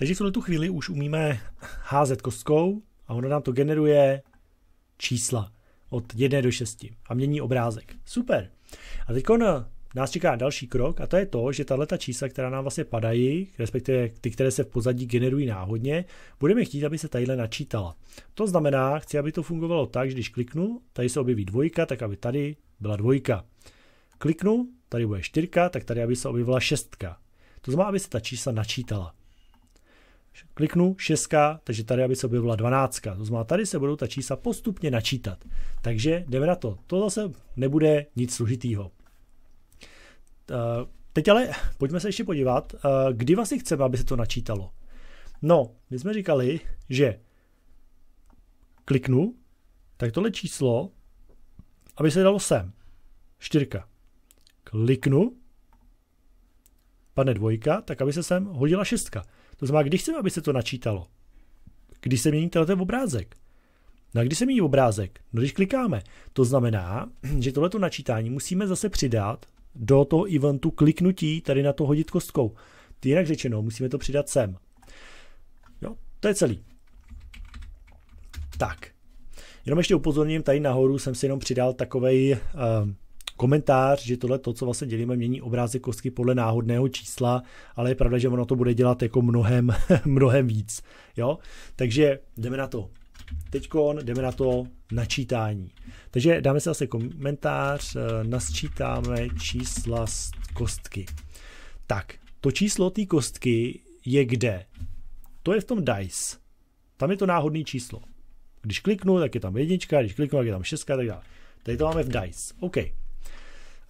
Takže v tuhle tu chvíli už umíme házet kostkou a ono nám to generuje čísla od 1 do 6 a mění obrázek. Super. A teď nás čeká další krok a to je to, že tahle čísla, která nám vlastně padají, respektive ty, které se v pozadí generují náhodně, budeme chtít, aby se tadyhle načítala. To znamená, chci, aby to fungovalo tak, že když kliknu, tady se objeví dvojka, tak aby tady byla dvojka. Kliknu, tady bude čtyřka, tak tady aby se objevila šestka. To znamená, aby se ta čísla načítala. Kliknu šestka, takže tady, aby se objevila 12. To znamená, tady se budou ta čísla postupně načítat. Takže jdeme na to. To zase nebude nic složitýho. Eh, teď ale pojďme se ještě podívat, eh, kdy vlastně chceme, aby se to načítalo. No, my jsme říkali, že kliknu, tak tohle číslo, aby se dalo sem. Čtyřka. Kliknu, padne dvojka, tak aby se sem hodila šestka. To znamená, když chceme, aby se to načítalo, když se mění ten obrázek. No a když se mění obrázek? No když klikáme. To znamená, že tohleto načítání musíme zase přidat do toho eventu kliknutí tady na to hodit kostkou. Jinak řečeno, musíme to přidat sem. Jo, to je celý. Tak, Jenom ještě upozorním, tady nahoru jsem si jenom přidal takovej eh, komentář, že tohle to, co vlastně dělíme, mění obrázek kostky podle náhodného čísla, ale je pravda, že ono to bude dělat jako mnohem, mnohem víc. Jo? Takže jdeme na to. Teď jdeme na to načítání. Takže dáme si zase komentář, eh, nasčítáme čísla z kostky. Tak, to číslo té kostky je kde? To je v tom DICE. Tam je to náhodné číslo. Když kliknu, tak je tam jednička, když kliknu, tak je tam šestka a tak dále. Tady to máme v DICE. OK.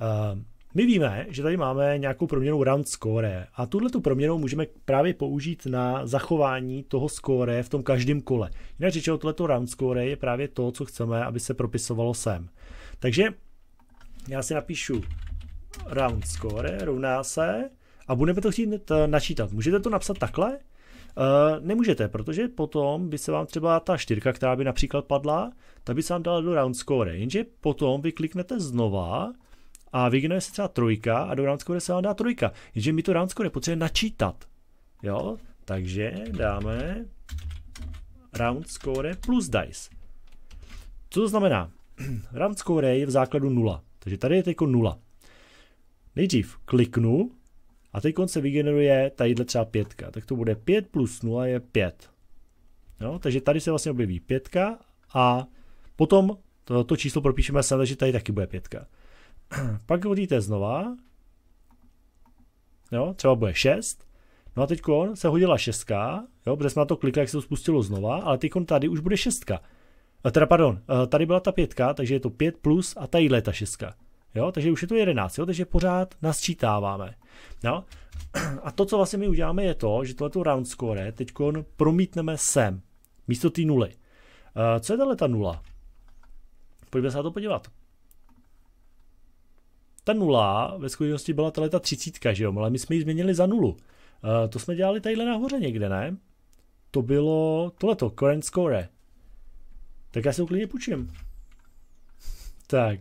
Eh, my víme, že tady máme nějakou proměnu round score a tuhle tu proměnu můžeme právě použít na zachování toho score v tom každém kole. Jinak řečeno, tohle round score je právě to, co chceme, aby se propisovalo sem. Takže já si napíšu round score rovná se a budeme to chtít načítat. Můžete to napsat takhle? Uh, nemůžete, protože potom by se vám třeba ta čtyřka, která by například padla, ta by se vám dala do round score, jenže potom vy kliknete znova a vygenuje se třeba trojka a do round se vám dá trojka. Jenže mi to round nepotřebuje načítat. Jo? Takže dáme round score plus dice. Co to znamená? round score je v základu 0. Takže tady je teď 0. Nejdřív kliknu a teď se vygeneruje tadyhle třeba pětka. Tak to bude 5 plus 0 je 5. Jo? Takže tady se vlastně objeví pětka a potom to, to číslo propíšeme sem, takže tady taky bude pětka. Pak hodíte znova. Jo, třeba bude 6. No a teď on se hodila 6, jo, protože jsme na to klikli, jak se to spustilo znova, ale teď on tady už bude 6. Eh, teda pardon, eh, tady byla ta 5, takže je to 5 plus a tady je ta 6. Jo, takže už je to 11, jo, takže pořád nasčítáváme. No, a to, co vlastně my uděláme, je to, že tohleto round score teď promítneme sem, místo té nuly. Eh, co je tahle ta nula? Pojďme se na to podívat ta nula ve skutečnosti byla tahle ta třicítka, že jo, ale my jsme ji změnili za nulu. Uh, to jsme dělali tadyhle nahoře někde, ne? To bylo tohleto, current score. Tak já se uklidně půjčím. Tak.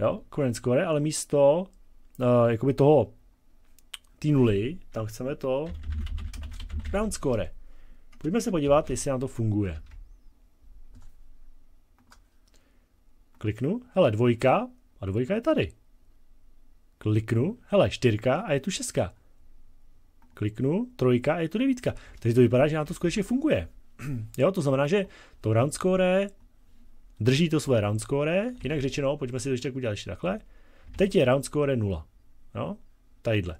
Jo, current score, ale místo uh, jakoby toho tý nuly, tam chceme to round score. Pojďme se podívat, jestli nám to funguje. Kliknu, hele, dvojka, a dvojka je tady. Kliknu, hele, čtyřka a je tu šestka. Kliknu, trojka a je tu devítka. Takže to vypadá, že nám to skutečně funguje. jo, to znamená, že to round score drží to svoje round score, jinak řečeno, pojďme si to ještě udělat ještě takhle. Teď je round score 0. Jo, tadyhle.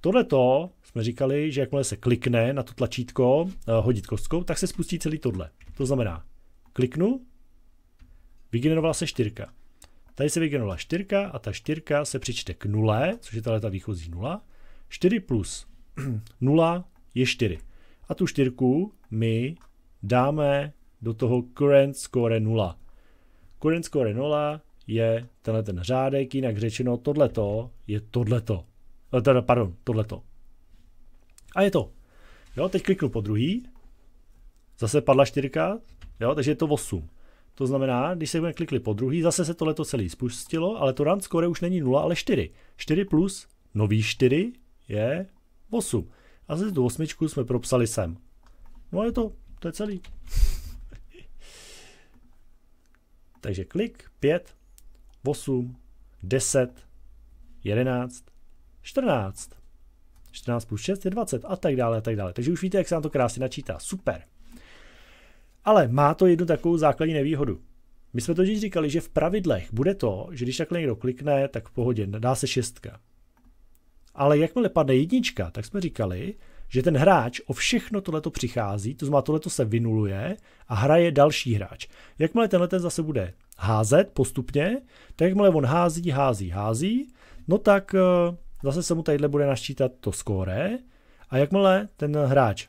Tohle to jsme říkali, že jakmile se klikne na to tlačítko eh, hodit kostkou, tak se spustí celý tohle. To znamená, kliknu, vygenerovala se čtyřka. Tady se vygenerovala 4 a ta 4 se přičte k 0, což je tahle ta výchozí 0. 4 plus 0 je 4. A tu 4 my dáme do toho current score 0. Current score 0 je tenhle ten řádek, jinak řečeno tohleto je tohleto. Eh, teda, pardon, tohleto. A je to. Jo, teď kliknu po druhý. Zase padla 4. jo, takže je to 8. To znamená, když se budeme klikli po druhý, zase se tohleto celé spustilo, ale to run score už není 0, ale 4. 4 plus nový 4 je 8. A zase tu osmičku jsme propsali sem. No a je to, to je celý. Takže klik 5, 8, 10, 11, 14. 14 plus 6 je 20 a tak dále a tak dále. Takže už víte, jak se nám to krásně načítá. Super. Ale má to jednu takovou základní nevýhodu. My jsme totiž říkali, že v pravidlech bude to, že když takhle někdo klikne, tak v pohodě, dá se šestka. Ale jakmile padne jednička, tak jsme říkali, že ten hráč o všechno tohleto přichází, to znamená tohleto se vynuluje a hraje další hráč. Jakmile tenhle ten zase bude házet postupně, tak jakmile on hází, hází, hází, no tak eh, zase se mu tadyhle bude naštítat to skóre a jakmile ten hráč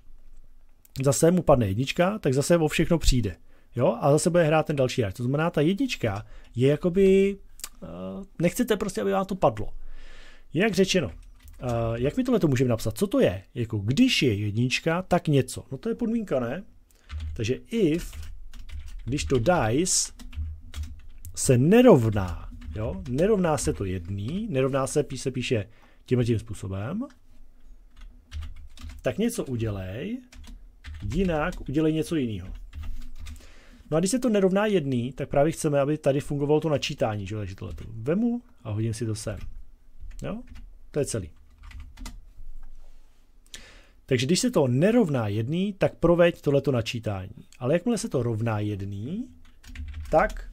zase mu padne jednička, tak zase o všechno přijde. Jo, a zase bude hrát ten další hráč. To znamená, ta jednička je jakoby, uh, nechcete prostě, aby vám to padlo. Jak řečeno, uh, jak my tohle to můžeme napsat? Co to je? Jako když je jednička, tak něco. No to je podmínka, ne? Takže if, když to dice se nerovná, jo, nerovná se to jedný, nerovná se, píše, píše tímhle tím způsobem, tak něco udělej, jinak udělej něco jiného. No a když se to nerovná jedný, tak právě chceme, aby tady fungovalo to načítání, že takže to vemu a hodím si to sem. Jo? To je celý. Takže když se to nerovná jedný, tak proveď tohleto načítání. Ale jakmile se to rovná jedný, tak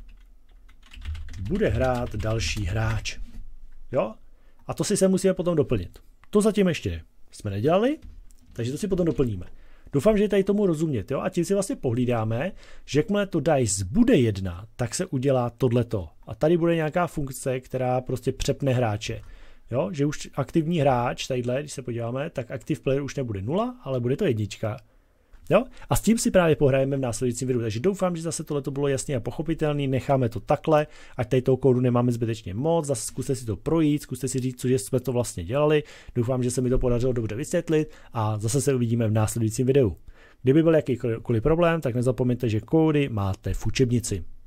bude hrát další hráč. Jo? A to si se musíme potom doplnit. To zatím ještě jsme nedělali, takže to si potom doplníme. Doufám, že tady tomu rozumět. Jo? A tím si vlastně pohlídáme, že jakmile to dice bude jedna, tak se udělá tohleto. A tady bude nějaká funkce, která prostě přepne hráče. Jo? Že už aktivní hráč, tadyhle, když se podíváme, tak active player už nebude nula, ale bude to jednička. Jo? A s tím si právě pohrajeme v následujícím videu. Takže doufám, že zase tohle to bylo jasně a pochopitelné. Necháme to takhle, ať tady toho kódu nemáme zbytečně moc. Zase zkuste si to projít, zkuste si říct, co jsme to vlastně dělali. Doufám, že se mi to podařilo dobře vysvětlit a zase se uvidíme v následujícím videu. Kdyby byl jakýkoliv problém, tak nezapomeňte, že kódy máte v učebnici.